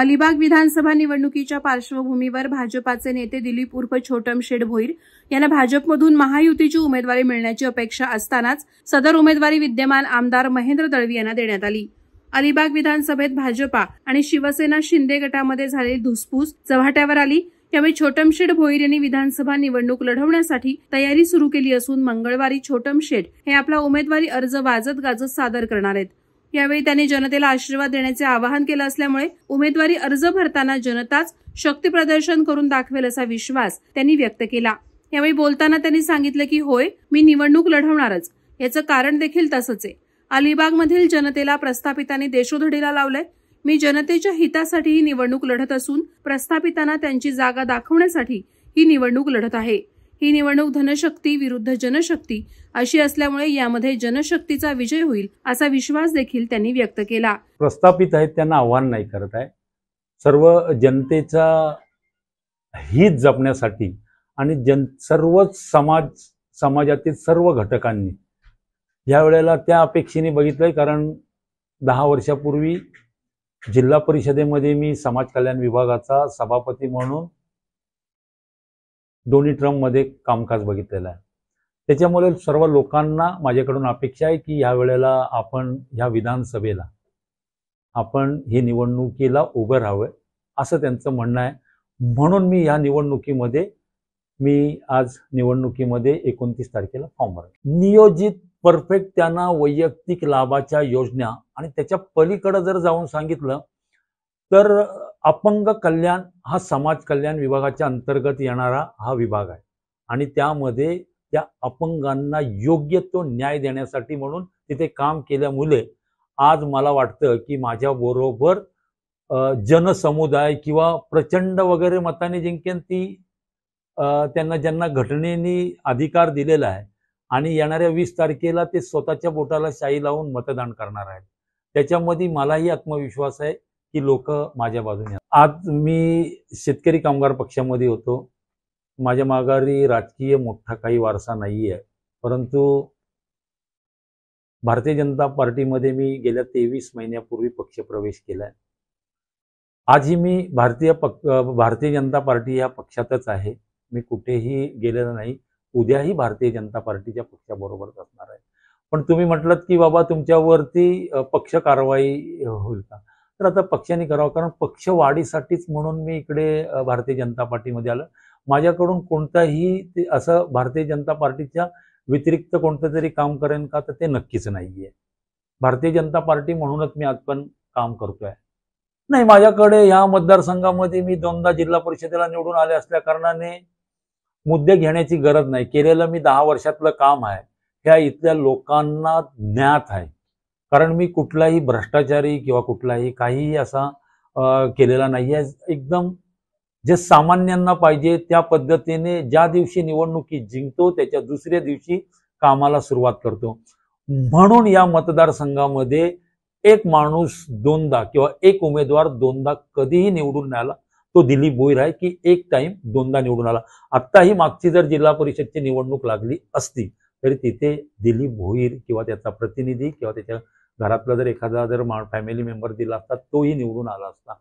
अलिबाग विधानसभा निवडणुकीच्या पार्श्वभूमीवर भाजपाचे नेते दिलीप उर्फ छोटम शेड भोईर यांना भाजपमधून महायुतीची उमेदवारी मिळण्याची अपेक्षा असतानाच सदर उमेदवारी विद्यमान आमदार महेंद्र दळवी यांना देण्यात आली अलिबाग विधानसभेत भाजपा आणि शिवसेना शिंदे गटामध्ये झालेली धुसफूस चव्हाट्यावर आली यावेळी छोटमशेठ भोईर यांनी विधानसभा निवडणूक लढवण्यासाठी तयारी सुरू केली असून मंगळवारी छोटमशेठ हे आपला उमेदवारी अर्ज वाजत गाजत सादर करणार आहेत यावेळी त्यांनी जनतेला आशीर्वाद देण्याचे आवाहन केलं असल्यामुळे उमेदवारी अर्ज भरताना जनताच शक्तीप्रदर्शन करून दाखवेल असा विश्वास त्यांनी व्यक्त केला यावेळी बोलताना त्यांनी सांगितलं की होय मी निवडणूक लढवणारच याचं कारण देखील तसंच आहे अलिबागमधील जनतेला प्रस्थापितांनी देशोधडीला लावलंय मी जनतेच्या हितासाठी ही निवडणूक लढत असून प्रस्थापितांना त्यांची जागा दाखवण्यासाठी ही निवडणूक लढत आहे ही निवडणूक धनशक्ती विरुद्ध जनशक्ती अशी असल्यामुळे यामध्ये जनशक्तीचा विजय होईल असा विश्वास देखील त्यांनी व्यक्त केला प्रस्थापित आहेत त्यांना आव्हान नाही करत आहे सर्व जनतेचा हित जपण्यासाठी आणि जन सर्वच समाज समाजातील सर्व घटकांनी या वेळेला त्या अपेक्षेने बघितलंय कारण दहा वर्षापूर्वी जिल्हा परिषदेमध्ये मी समाज कल्याण विभागाचा सभापती म्हणून दोन्ही मध्ये कामकाज बघितलेलं आहे त्याच्यामुळे सर्व लोकांना माझ्याकडून अपेक्षा आहे की या वेळेला आपण ह्या विधानसभेला आपण ही निवडणुकीला उभं राहावं असं त्यांचं म्हणणं आहे म्हणून मी ह्या निवडणुकीमध्ये मी आज निवडणुकीमध्ये एकोणतीस तारखेला फॉर्म भरला नियोजित परफेक्ट त्यांना वैयक्तिक लाभाच्या योजना आणि त्याच्या पलीकडे जर जाऊन सांगितलं तर अपंग कल्याण हा समाज कल्याण विभागाच्या अंतर्गत येणारा हा विभाग आहे आणि त्यामध्ये त्या अपंगांना योग्य तो न्याय देण्यासाठी म्हणून तिथे काम केल्यामुळे आज मला वाटतं की माझ्याबरोबर जनसमुदाय किंवा प्रचंड वगैरे मताने जिंकेन ती त्यांना ज्यांना घटनेनी अधिकार दिलेला आहे आणि येणाऱ्या वीस तारखेला ते स्वतःच्या बोटाला शाई लावून मतदान करणार आहेत त्याच्यामध्ये मलाही आत्मविश्वास आहे की लोक माझ्या बाजूने आज मी शेतकरी कामगार पक्षामध्ये होतो माझ्या माघारी राजकीय मोठा काही वारसा नाही आहे परंतु भारतीय जनता पार्टीमध्ये मी गेल्या तेवीस महिन्यापूर्वी पक्षप्रवेश केला आहे आजही मी भारतीय पक्ष भारतीय जनता पार्टी या पक्षातच आहे मी कुठेही गेलेलं नाही उद्याही भारतीय जनता पार्टीच्या पक्षाबरोबरच असणार आहे पण तुम्ही म्हटलं की बाबा तुमच्यावरती पक्ष कारवाई होईल का तर आता पक्षाने करावं कारण पक्ष वाढीसाठीच म्हणून मी इकडे भारतीय जनता पार्टीमध्ये आलं माझ्याकडून कोणताही ते असं भारतीय जनता पार्टीच्या व्यतिरिक्त कोणतं तरी काम करेन का तर ते नक्कीच नाहीये भारतीय जनता पार्टी म्हणूनच मी आज पण काम करतोय नाही माझ्याकडे या मतदारसंघामध्ये मी दोनदा जिल्हा परिषदेला निवडून आले असल्या कारणाने मुद्दे घेण्याची गरज नाही केलेलं मी दहा वर्षातलं काम आहे ह्या इथल्या लोकांना ज्ञात आहे कारण मी कुठलाही भ्रष्टाचारी किंवा कुठलाही काहीही असा केलेला नाही आहे एकदम जे सामान्यांना पाहिजे त्या पद्धतीने ज्या दिवशी निवडणुकी जिंकतो त्याच्या दुसऱ्या दिवशी कामाला सुरुवात करतो म्हणून या मतदारसंघामध्ये एक माणूस दोनदा किंवा एक उमेदवार दोनदा कधीही निवडून नाही आला तो दिलीप भोईर आहे की एक टाइम दोनदा निवडून आला आत्ताही मागची जर जिल्हा परिषदची निवडणूक लागली असती तरी तिथे दिलीप भोईर किंवा त्याचा प्रतिनिधी किंवा त्याच्या घरातला जर एखादा जर मा फॅमिली मेंबर दिला असता तोही निवडून आला असता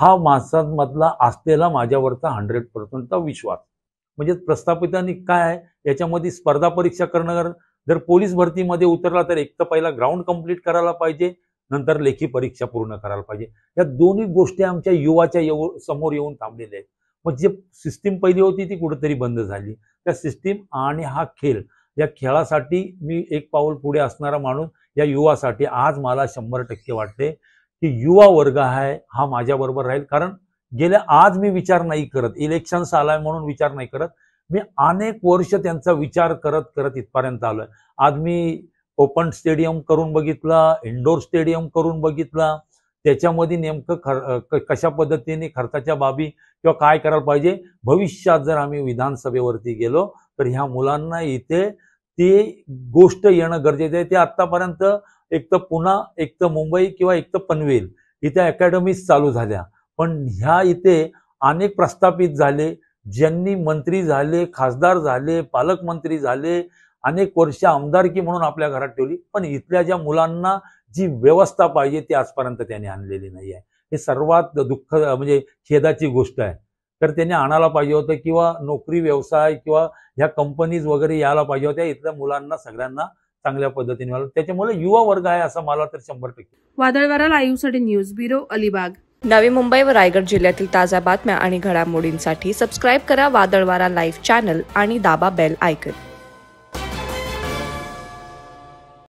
हा माणसांमधला असलेला माझ्यावरचा हंड्रेड पर्सेंटचा विश्वास म्हणजे प्रस्थापितांनी काय याच्यामध्ये स्पर्धा परीक्षा करणं जर पोलीस भरतीमध्ये उतरला तर एक तर पहिला ग्राउंड कम्प्लीट करायला पाहिजे नंतर लेखी परीक्षा पूर्ण करायला पाहिजे या दोन्ही गोष्टी आमच्या युवाच्या येऊ समोर येऊन थांबलेल्या आहेत मग जे सिस्टीम पहिली होती ती कुठेतरी बंद झाली त्या सिस्टीम आणि हा खेळ या खेळासाठी मी एक पाऊल पुढे असणारा माणूस या युवासाठी आज मला शंभर टक्के वाटते की युवा वर्ग आहे हा माझ्याबरोबर राहील कारण गेल्या आज मी विचार नाही करत इलेक्शन्स आलाय म्हणून विचार नाही करत मी अनेक वर्ष त्यांचा विचार करत करत इथपर्यंत आलोय आज मी ओपन स्टेडियम करून बघितला इंडोर स्टेडियम करून बघितला त्याच्यामध्ये नेमकं खर कशा पद्धतीने खर्चाच्या बाबी किंवा काय करायला पाहिजे भविष्यात जर आम्ही विधानसभेवरती गेलो तर ह्या मुलांना इथे ती गोष्ट येणं गरजेचं आहे ते आत्तापर्यंत एक तर पुन्हा एक तर मुंबई किंवा एक तर पनवेल इथे अकॅडमीज चालू झाल्या पण ह्या इथे अनेक प्रस्थापित झाले ज्यांनी मंत्री झाले खासदार झाले पालकमंत्री झाले अनेक वर्ष आमदारकी म्हणून आपल्या घरात ठेवली पण इथल्या ज्या मुलांना जी व्यवस्था पाहिजे ती आजपर्यंत त्यांनी आणलेली नाही आहे हे सर्वात दुःख म्हणजे खेदाची गोष्ट आहे तर त्यांनी आणायला पाहिजे होतं किंवा नोकरी व्यवसाय किंवा ह्या कंपनीज वगैरे यायला पाहिजे होत्या इथल्या मुलांना सगळ्यांना चांगल्या पद्धतीने त्याच्यामुळे युवा वर्ग आहे असं मला तर शंभर टक्के वादळवारा लाईव्ह साठी न्यूज ब्युरो अलिबाग नवी मुंबई व रायगड जिल्ह्यातील ताज्या बातम्या आणि घडामोडींसाठी सबस्क्राईब करा वादळवारा लाईव्ह चॅनल आणि दाबा बेल आयकन